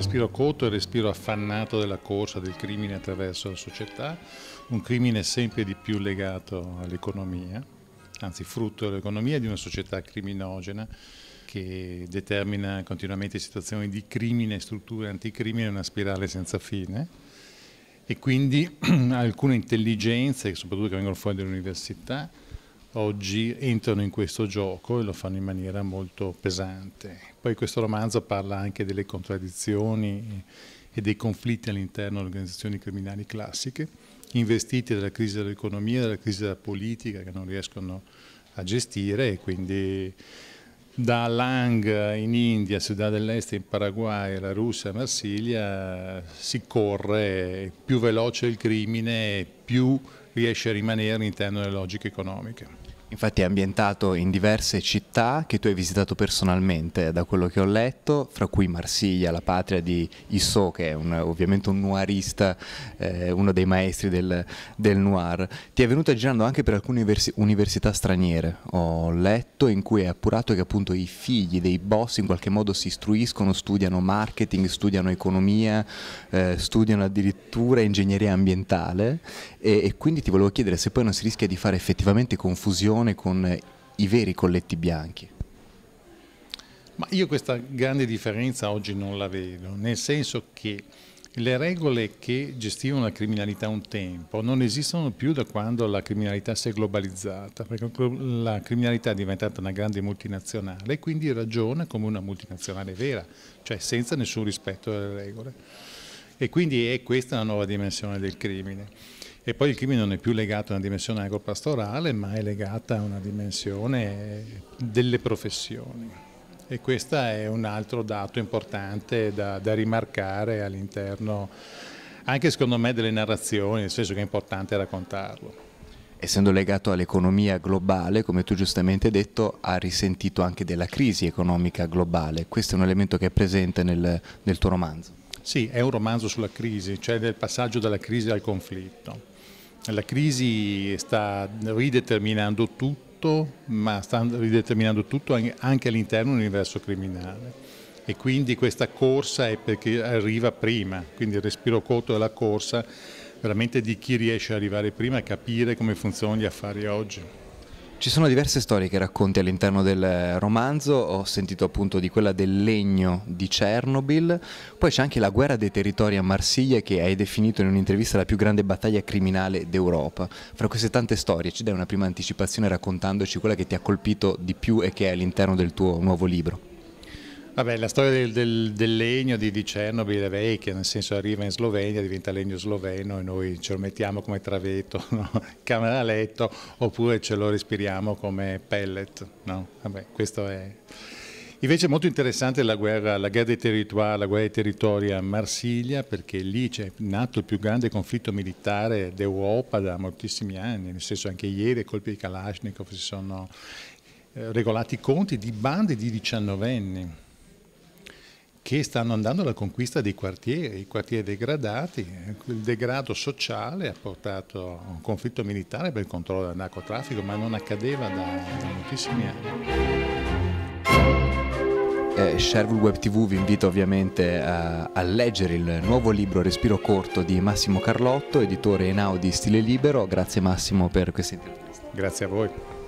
respiro cotto e il respiro affannato della corsa del crimine attraverso la società, un crimine sempre di più legato all'economia, anzi frutto dell'economia di una società criminogena che determina continuamente situazioni di crimine, strutture anticrimine, una spirale senza fine e quindi alcune intelligenze, soprattutto che vengono fuori dall'università, oggi entrano in questo gioco e lo fanno in maniera molto pesante. Poi questo romanzo parla anche delle contraddizioni e dei conflitti all'interno delle organizzazioni criminali classiche, investiti dalla crisi dell'economia, dalla crisi della politica che non riescono a gestire e quindi da Lang in India, Città dell'Est in Paraguay, la Russia, a Marsiglia, si corre, più veloce il crimine, più riesce a rimanere all'interno delle logiche economiche. Infatti è ambientato in diverse città che tu hai visitato personalmente, da quello che ho letto, fra cui Marsiglia, la patria di Issot, che è un, ovviamente un noirista, eh, uno dei maestri del, del, noir. Ti è venuta girando anche per alcune universi università straniere, ho letto, in cui è appurato che appunto i figli dei boss in qualche modo si istruiscono, studiano marketing, studiano economia, eh, studiano addirittura ingegneria ambientale e, e quindi ti volevo chiedere se poi non si rischia di fare effettivamente confusione relazione con i veri colletti bianchi? Ma io questa grande differenza oggi non la vedo, nel senso che le regole che gestivano la criminalità un tempo non esistono più da quando la criminalità si è globalizzata, perché la criminalità è diventata una grande multinazionale e quindi ragiona come una multinazionale vera, cioè senza nessun rispetto delle regole. E quindi è questa la nuova dimensione del crimine. E poi il crimine non è più legato a una dimensione agropastorale, ma è legata a una dimensione delle professioni. E questo è un altro dato importante da, da rimarcare all'interno, anche secondo me, delle narrazioni, nel senso che è importante raccontarlo essendo legato all'economia globale, come tu giustamente hai detto, ha risentito anche della crisi economica globale. Questo è un elemento che è presente nel, nel tuo romanzo. Sì, è un romanzo sulla crisi, cioè del passaggio dalla crisi al conflitto. La crisi sta rideterminando tutto, ma sta rideterminando tutto anche all'interno dell'universo criminale e quindi questa corsa è perché arriva prima, quindi il respiro corto della corsa veramente di chi riesce ad arrivare prima e capire come funzionano gli affari oggi. Ci sono diverse storie che racconti all'interno del eh, romanzo, ho sentito appunto di quella del legno di Chernobyl, poi c'è anche la guerra dei territori a Marsiglia che hai definito in un'intervista la più grande battaglia criminale d'Europa. Fra queste tante storie ci dai una prima anticipazione raccontandoci quella che ti ha colpito di più e che è all'interno del tuo nuovo libro? Vabbè, la storia del, del, del legno di, di, Chernobyl è vecchia, nel senso arriva in Slovenia, diventa legno sloveno e noi ce lo mettiamo come travetto, no? camera da letto, oppure ce lo respiriamo come pellet. No? Vabbè, questo è... Invece è molto interessante la guerra, la guerra dei territori, la guerra dei territori a Marsiglia, perché lì c'è nato il più grande conflitto militare d'Europa da moltissimi anni, nel senso anche ieri i colpi di Kalashnikov si sono eh, regolati i conti di bande di diciannovenni che stanno andando alla conquista dei quartieri, i quartieri degradati, il degrado sociale ha portato a un conflitto militare per il controllo del narcotraffico, ma non accadeva da, da moltissimi anni. Eh, Sherwood Web TV vi invito ovviamente a, eh, a, leggere il nuovo libro Respiro Corto di Massimo Carlotto, editore Enaudi Stile Libero. Grazie Massimo per questa intervista. Grazie a voi.